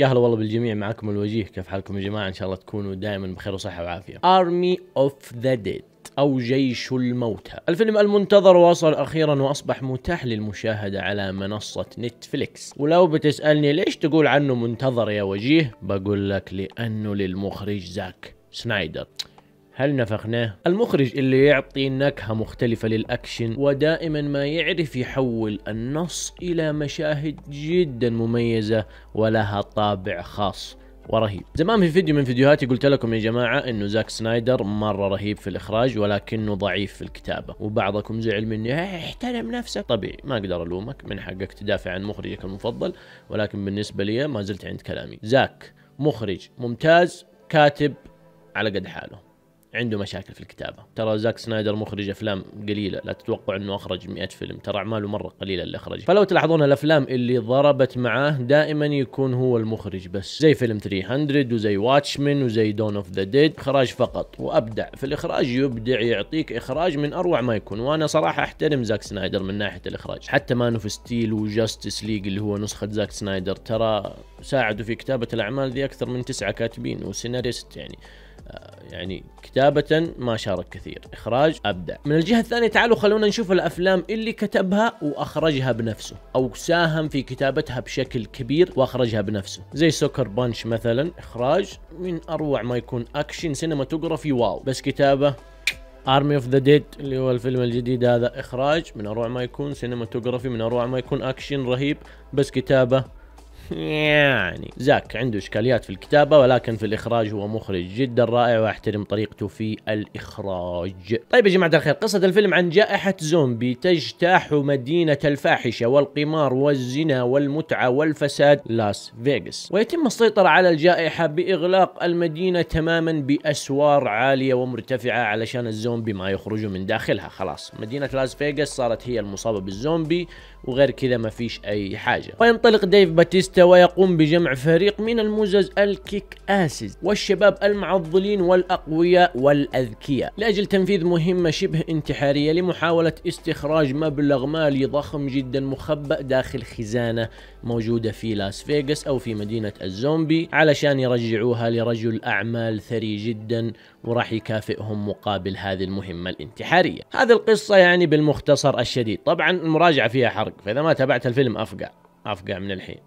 يا هلا والله بالجميع معكم الوجيه كيف حالكم يا جماعه ان شاء الله تكونوا دائما بخير وصحه وعافيه ارمي اوف ذا ديد أو جيش الموتى الفيلم المنتظر وصل أخيرا وأصبح متاح للمشاهدة على منصة نتفليكس ولو بتسألني ليش تقول عنه منتظر يا وجيه بقول لك لأنه للمخرج زاك سنايدر هل نفخناه؟ المخرج اللي يعطي نكهة مختلفة للأكشن ودائما ما يعرف يحول النص إلى مشاهد جدا مميزة ولها طابع خاص ورهيب زمان في فيديو من فيديوهاتي قلت لكم يا جماعة انه زاك سنايدر مرة رهيب في الاخراج ولكنه ضعيف في الكتابة وبعضكم زعل مني إيه، احترم نفسك طبيعي ما اقدر الومك من حقك تدافع عن مخرجك المفضل ولكن بالنسبة لي ما زلت عند كلامي زاك مخرج ممتاز كاتب على قد حاله عنده مشاكل في الكتابه ترى زاك سنايدر مخرج افلام قليله لا تتوقع انه اخرج 100 فيلم ترى اعماله مره قليله اللي أخرج فلو تلاحظون الافلام اللي ضربت معاه دائما يكون هو المخرج بس زي فيلم 300 وزي واتشمن وزي دون اوف ذا ديد اخراج فقط وابدع في الاخراج يبدع يعطيك اخراج من اروع ما يكون وانا صراحه احترم زاك سنايدر من ناحيه الاخراج حتى مان اوف ستيل وجاستس ليج اللي هو نسخه زاك سنايدر ترى ساعدوا في كتابه الاعمال ذي اكثر من تسعه كاتبين وسيناريست يعني يعني كتابة ما شارك كثير إخراج أبدع من الجهة الثانية تعالوا خلونا نشوف الأفلام اللي كتبها وأخرجها بنفسه أو ساهم في كتابتها بشكل كبير وأخرجها بنفسه زي سوكر بانش مثلا إخراج من أروع ما يكون أكشن سينماتوجرافي واو بس كتابة ارمي اوف ذا ديد اللي هو الفيلم الجديد هذا اخراج من اروع ما يكون سينماتوجرافي من اروع ما يكون اكشن رهيب بس كتابه يعني زاك عنده إشكاليات في الكتابة ولكن في الإخراج هو مخرج جدا رائع وأحترم طريقته في الإخراج طيب يا جماعة الخير قصة الفيلم عن جائحة زومبي تجتاح مدينة الفاحشة والقمار والزنا والمتعة والفساد لاس فيغاس ويتم السيطرة على الجائحة بإغلاق المدينة تماما بأسوار عالية ومرتفعة علشان الزومبي ما يخرجوا من داخلها خلاص مدينة لاس فيغاس صارت هي المصابة بالزومبي وغير كذا ما فيش اي حاجه وينطلق ديف باتيستا ويقوم بجمع فريق من المزز الكيك اسز والشباب المعضلين والاقوياء والاذكياء لاجل تنفيذ مهمه شبه انتحاريه لمحاوله استخراج مبلغ مالي ضخم جدا مخبأ داخل خزانه موجوده في لاس فيغاس او في مدينه الزومبي علشان يرجعوها لرجل اعمال ثري جدا وراح يكافئهم مقابل هذه المهمه الانتحاريه هذه القصه يعني بالمختصر الشديد طبعا المراجعه فيها حرق حرق فاذا ما تابعت الفيلم افقع افقع من الحين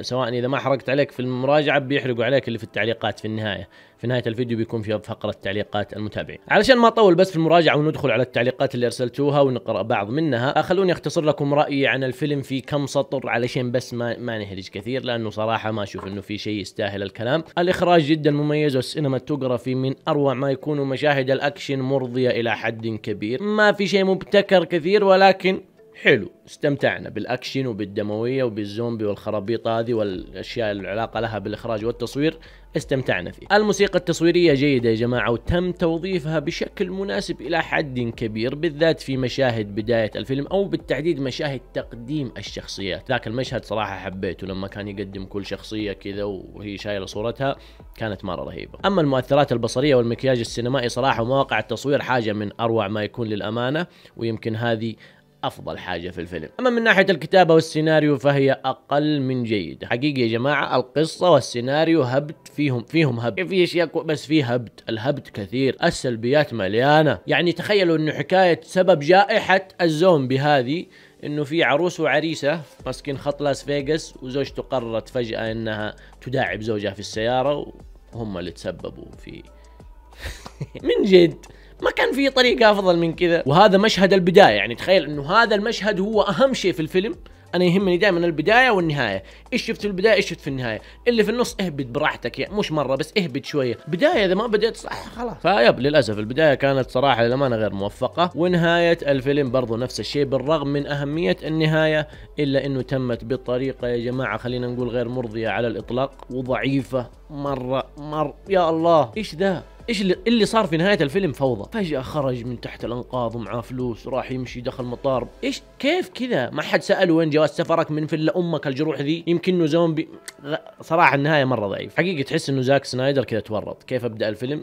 سواء اذا ما حرقت عليك في المراجعه بيحرقوا عليك اللي في التعليقات في النهايه في نهايه الفيديو بيكون في فقره تعليقات المتابعين علشان ما اطول بس في المراجعه وندخل على التعليقات اللي ارسلتوها ونقرا بعض منها خلوني اختصر لكم رايي عن الفيلم في كم سطر علشان بس ما ما نهرج كثير لانه صراحه ما اشوف انه في شيء يستاهل الكلام الاخراج جدا مميز والسينماتوجرافي من اروع ما يكون مشاهد الاكشن مرضيه الى حد كبير ما في شيء مبتكر كثير ولكن حلو استمتعنا بالاكشن وبالدمويه وبالزومبي والخرابيط هذه والاشياء العلاقه لها بالاخراج والتصوير استمتعنا فيه الموسيقى التصويريه جيده يا جماعه وتم توظيفها بشكل مناسب الى حد كبير بالذات في مشاهد بدايه الفيلم او بالتحديد مشاهد تقديم الشخصيات ذاك المشهد صراحه حبيته لما كان يقدم كل شخصيه كذا وهي شايله صورتها كانت مره رهيبه اما المؤثرات البصريه والمكياج السينمائي صراحه ومواقع التصوير حاجه من اروع ما يكون للامانه ويمكن هذه افضل حاجه في الفيلم اما من ناحيه الكتابه والسيناريو فهي اقل من جيده حقيقه يا جماعه القصه والسيناريو هبت فيهم فيهم هبت في اشياء بس في هبت الهبت كثير السلبيات مليانه يعني تخيلوا انه حكايه سبب جائحه الزومبي هذه انه في عروس وعريسه ماسكين خط لاس فيغاس وزوجته قررت فجاه انها تداعب زوجها في السياره وهم اللي تسببوا في من جد ما كان في طريقه افضل من كذا وهذا مشهد البدايه يعني تخيل انه هذا المشهد هو اهم شيء في الفيلم انا يهمني دائما البدايه والنهايه ايش شفت في البدايه ايش شفت في النهايه اللي في النص اهبد براحتك يعني مش مره بس اهبد شويه بدايه اذا ما بديت صح خلاص فيب للاسف البدايه كانت صراحه للامانه غير موفقه ونهايه الفيلم برضو نفس الشيء بالرغم من اهميه النهايه الا انه تمت بطريقه يا جماعه خلينا نقول غير مرضيه على الاطلاق وضعيفه مره مره يا الله ايش ذا ايش اللي, اللي صار في نهايه الفيلم فوضى فجاه خرج من تحت الانقاض ومعاه فلوس راح يمشي دخل مطار ايش كيف كذا ما حد ساله وين جواز سفرك من فيلا امك الجروح ذي يمكن انه زومبي صراحه النهايه مره ضعيف حقيقه تحس انه زاك سنايدر كذا تورط كيف ابدا الفيلم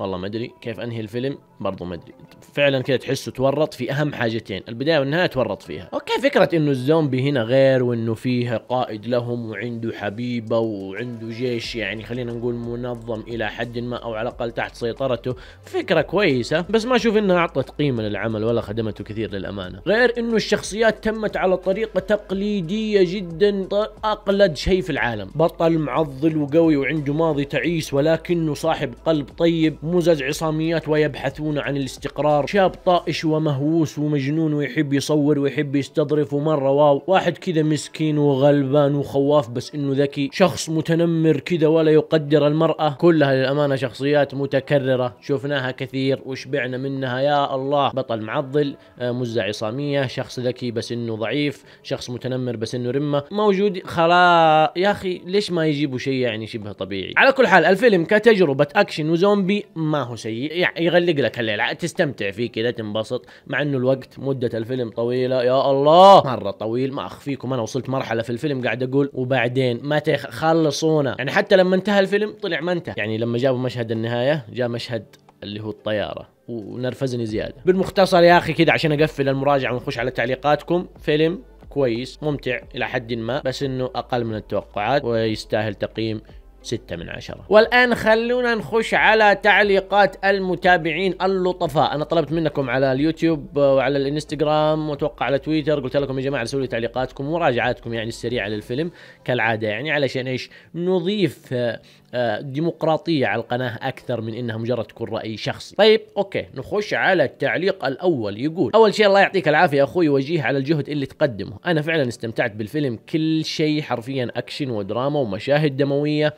والله ما ادري كيف انهي الفيلم برضو ما ادري فعلا كذا تحسه تورط في اهم حاجتين البدايه والنهايه تورط فيها اوكي فكره انه الزومبي هنا غير وانه فيها قائد لهم وعنده حبيبه وعنده جيش يعني خلينا نقول منظم الى حد ما او على الاقل تحت سيطرته فكره كويسه بس ما اشوف انها اعطت قيمه للعمل ولا خدمته كثير للامانه غير انه الشخصيات تمت على طريقه تقليديه جدا اقلد شيء في العالم بطل معضل وقوي وعنده ماضي تعيس ولكنه صاحب قلب طيب مزج عصاميات ويبحثون عن الاستقرار شاب طائش ومهووس ومجنون ويحب يصور ويحب يستظرف ومرة واو واحد كذا مسكين وغلبان وخواف بس انه ذكي شخص متنمر كذا ولا يقدر المرأة كلها للأمانة شخصيات متكررة شفناها كثير وشبعنا منها يا الله بطل معضل آه، مزة عصامية شخص ذكي بس انه ضعيف شخص متنمر بس انه رمة موجود خلا يا اخي ليش ما يجيبوا شيء يعني شبه طبيعي على كل حال الفيلم كتجربة اكشن وزومبي ما هو سيء يعني يغلق لك الليل تستمتع فيه كذا تنبسط مع انه الوقت مده الفيلم طويله يا الله مره طويل ما اخفيكم انا وصلت مرحله في الفيلم قاعد اقول وبعدين متى خلصونا يعني حتى لما انتهى الفيلم طلع ما انتهى يعني لما جابوا مشهد النهايه جاء مشهد اللي هو الطياره ونرفزني زياده بالمختصر يا اخي كذا عشان اقفل المراجعه ونخش على تعليقاتكم فيلم كويس ممتع الى حد ما بس انه اقل من التوقعات ويستاهل تقييم ستة من عشرة والآن خلونا نخش على تعليقات المتابعين اللطفاء أنا طلبت منكم على اليوتيوب وعلى الانستغرام وتوقع على تويتر قلت لكم يا جماعة ارسلوا لي تعليقاتكم ومراجعاتكم يعني السريعة للفيلم كالعادة يعني علشان إيش نضيف آه، ديمقراطية على القناة أكثر من إنها مجرد تكون رأي شخصي طيب أوكي نخش على التعليق الأول يقول أول شيء الله يعطيك العافية أخوي وجيه على الجهد اللي تقدمه أنا فعلا استمتعت بالفيلم كل شيء حرفيا أكشن ودراما ومشاهد دموية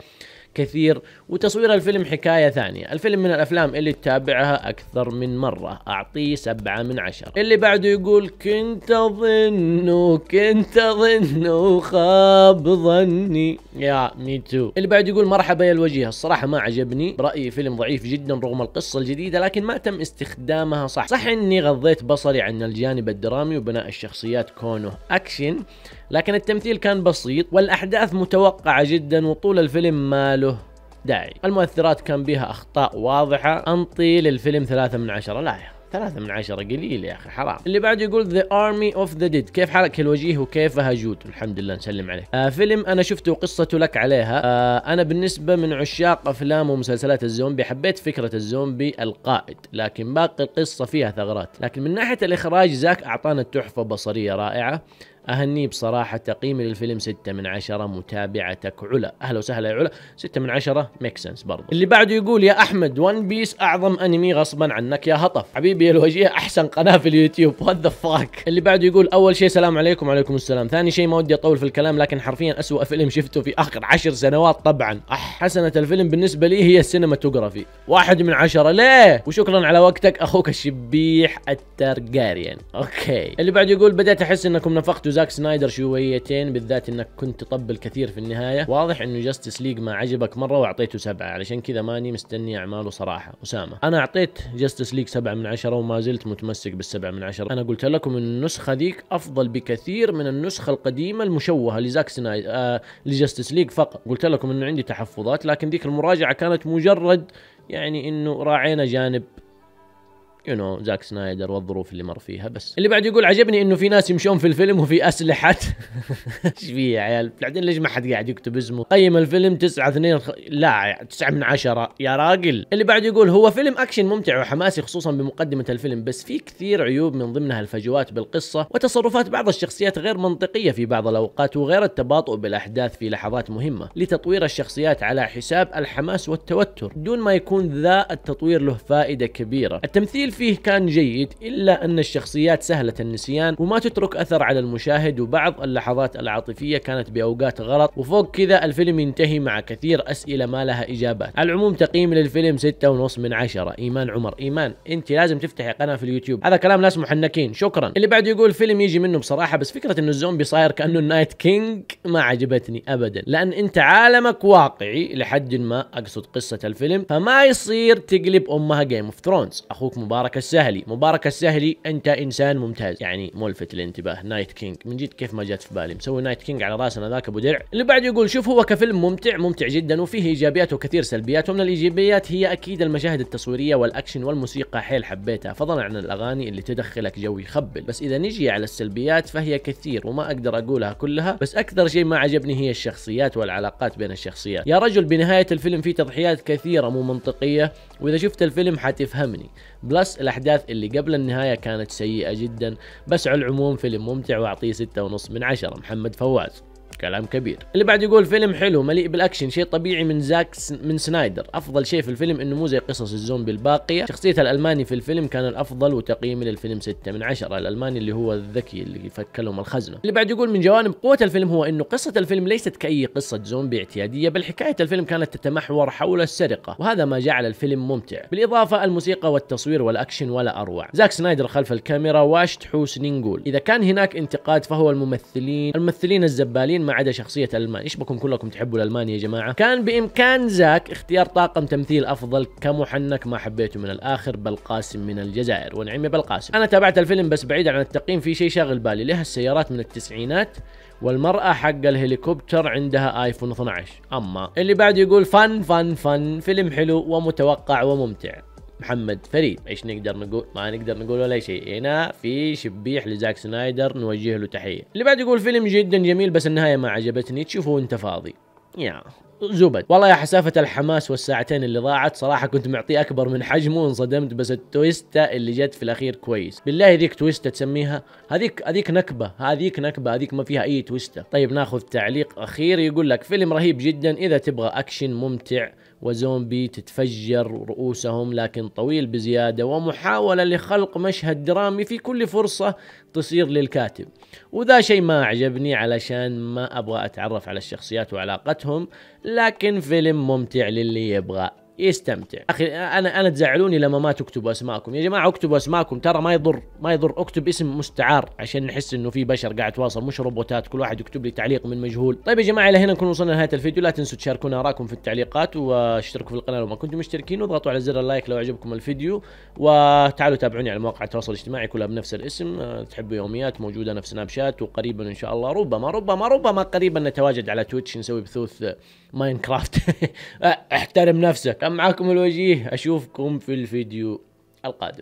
كثير وتصوير الفيلم حكاية ثانية الفيلم من الأفلام اللي تتابعها أكثر من مرة أعطيه سبعة من عشرة اللي بعده يقول كنت أظن كنت أظن خاب ظني يا مي تو اللي بعده يقول مرحبا يا الوجيه الصراحة ما عجبني برأيي فيلم ضعيف جدا رغم القصة الجديدة لكن ما تم استخدامها صح صح اني غضيت بصري عن الجانب الدرامي وبناء الشخصيات كونه اكشن لكن التمثيل كان بسيط والأحداث متوقعة جدا وطول الفيلم ما له داعي المؤثرات كان بها أخطاء واضحة أنطي للفيلم ثلاثة من عشرة لا يا ثلاثة من عشرة قليل يا أخي حرام اللي بعده يقول The Army of the Dead كيف حالك الوجيه وكيفها جود الحمد لله نسلم عليك آه فيلم أنا شفته وقصته لك عليها آه أنا بالنسبة من عشاق أفلام ومسلسلات الزومبي حبيت فكرة الزومبي القائد لكن باقي القصة فيها ثغرات لكن من ناحية الإخراج زاك أعطانا تحفة بصرية رائعة أهني بصراحة تقييمي للفيلم 6 من 10 متابعتك علا أهلا وسهلا يا علا 6 من 10 ميك سنس برضو اللي بعده يقول يا أحمد ون بيس أعظم أنمي غصبا عنك يا هطف حبيبي الوجيه أحسن قناة في اليوتيوب وات ذا فاك اللي بعده يقول أول شيء سلام عليكم وعليكم السلام ثاني شيء ما ودي أطول في الكلام لكن حرفيا أسوأ فيلم شفته في آخر عشر سنوات طبعا أح حسنة الفيلم بالنسبة لي هي السينماتوغرافي واحد من عشرة ليه وشكرا على وقتك أخوك الشبيح الترجاريان أوكي اللي بعده يقول بدأت أحس أنكم نفقتوا زاك سنايدر شويتين بالذات انك كنت تطبل كثير في النهايه واضح انه جاستس ليج ما عجبك مره واعطيته سبعه علشان كذا ماني مستني اعماله صراحه اسامه انا اعطيت جاستس ليج سبعه من عشره وما زلت متمسك بالسبعه من عشره انا قلت لكم ان النسخه ذيك افضل بكثير من النسخه القديمه المشوهه لزاك سنايدر آه لجاستس ليج فقط قلت لكم انه عندي تحفظات لكن ذيك المراجعه كانت مجرد يعني انه راعينا جانب يو نو زاك سنايدر والظروف اللي مر فيها بس اللي بعد يقول عجبني انه في ناس يمشون في الفيلم وفي اسلحه ايش في يا عيال بعدين ليش ما حد قاعد يكتب اسمه قيم الفيلم 9 2 خ... لا 9 من 10 يا راجل اللي بعد يقول هو فيلم اكشن ممتع وحماسي خصوصا بمقدمه الفيلم بس في كثير عيوب من ضمنها الفجوات بالقصه وتصرفات بعض الشخصيات غير منطقيه في بعض الاوقات وغير التباطؤ بالاحداث في لحظات مهمه لتطوير الشخصيات على حساب الحماس والتوتر دون ما يكون ذا التطوير له فائده كبيره التمثيل فيه كان جيد إلا أن الشخصيات سهلة النسيان وما تترك أثر على المشاهد وبعض اللحظات العاطفية كانت بأوقات غلط وفوق كذا الفيلم ينتهي مع كثير أسئلة ما لها إجابات على العموم تقييم للفيلم ستة ونص من عشرة إيمان عمر إيمان أنت لازم تفتحي قناة في اليوتيوب هذا كلام ناس محنكين شكرا اللي بعد يقول فيلم يجي منه بصراحة بس فكرة أنه الزومبي صاير كأنه النايت كينج ما عجبتني أبدا لأن أنت عالمك واقعي لحد ما أقصد قصة الفيلم فما يصير تقلب أمها جيم اوف ثرونز أخوك مبارك مبارك السهلي مبارك السهلي انت انسان ممتاز يعني ملفت للانتباه نايت كينج من جد كيف ما جت في بالي مسوي نايت كينج على راسنا ذاك ابو درع اللي بعده يقول شوف هو كفيلم ممتع ممتع جدا وفيه ايجابيات وكثير سلبيات ومن الايجابيات هي اكيد المشاهد التصويريه والاكشن والموسيقى حيل حبيتها فضلا عن الاغاني اللي تدخلك جو يخبل بس اذا نجي على السلبيات فهي كثير وما اقدر اقولها كلها بس اكثر شيء ما عجبني هي الشخصيات والعلاقات بين الشخصيات يا رجل بنهايه الفيلم في تضحيات كثيره مو منطقيه واذا شفت الفيلم حتفهمني بلس بالاخص الاحداث اللي قبل النهايه كانت سيئه جدا بس على العموم فيلم ممتع واعطيه 6.5 من عشرة محمد فواز كلام كبير اللي بعد يقول فيلم حلو مليء بالاكشن شيء طبيعي من زاك من سنايدر افضل شيء في الفيلم انه مو زي قصص الزومبي الباقيه شخصيته الالماني في الفيلم كان الافضل وتقييمي للفيلم 6 من 10 الالماني اللي هو الذكي اللي فك لهم الخزنه اللي بعد يقول من جوانب قوه الفيلم هو انه قصه الفيلم ليست كاي قصه زومبي اعتياديه بل حكايه الفيلم كانت تتمحور حول السرقه وهذا ما جعل الفيلم ممتع بالاضافه الموسيقى والتصوير والاكشن ولا اروع زاك سنايدر خلف الكاميرا واش تحوسني نقول اذا كان هناك انتقاد فهو الممثلين الممثلين الزبالين ما عدا شخصيه المان ايش بكم كلكم تحبوا الالمان يا جماعه كان بامكان زاك اختيار طاقم تمثيل افضل كمحنك ما حبيته من الاخر بل قاسم من الجزائر ونعم بل قاسم انا تابعت الفيلم بس بعيد عن التقييم في شيء شاغل بالي لها السيارات من التسعينات والمرأة حق الهليكوبتر عندها ايفون 12 اما اللي بعد يقول فن فن فن فيلم حلو ومتوقع وممتع محمد فريد ايش نقدر نقول ما نقدر نقول ولا شيء هنا في شبيح لزاك سنايدر نوجه له تحيه اللي بعد يقول فيلم جدا جميل بس النهايه ما عجبتني تشوفه وانت فاضي يا زبد والله يا حسافة الحماس والساعتين اللي ضاعت صراحة كنت معطيه أكبر من حجمه وانصدمت بس التويستة اللي جت في الأخير كويس بالله ذيك تويستة تسميها هذيك هذيك نكبة هذيك نكبة هذيك ما فيها أي تويستة طيب ناخذ تعليق أخير يقول لك فيلم رهيب جدا إذا تبغى أكشن ممتع وزومبي تتفجر رؤوسهم لكن طويل بزيادة ومحاولة لخلق مشهد درامي في كل فرصة تصير للكاتب وذا شيء ما أعجبني علشان ما أبغى أتعرف على الشخصيات وعلاقتهم لكن فيلم ممتع للي يبغى يستمتع اخي انا انا تزعلوني لما ما تكتبوا اسماءكم يا جماعه اكتبوا اسماءكم ترى ما يضر ما يضر اكتب اسم مستعار عشان نحس انه في بشر قاعد يتواصل مش روبوتات كل واحد يكتب لي تعليق من مجهول طيب يا جماعه الى هنا نكون وصلنا لنهايه الفيديو لا تنسوا تشاركونا اراءكم في التعليقات واشتركوا في القناه لو ما كنتم مشتركين واضغطوا على زر اللايك لو عجبكم الفيديو وتعالوا تابعوني على مواقع التواصل الاجتماعي كلها بنفس الاسم تحبوا يوميات موجوده انا في سناب شات وقريبا ان شاء الله ربما ربما ربما قريبا نتواجد على تويتش نسوي بثوث ماينكرافت احترم نفسك كان معاكم الوجيه اشوفكم في الفيديو القادم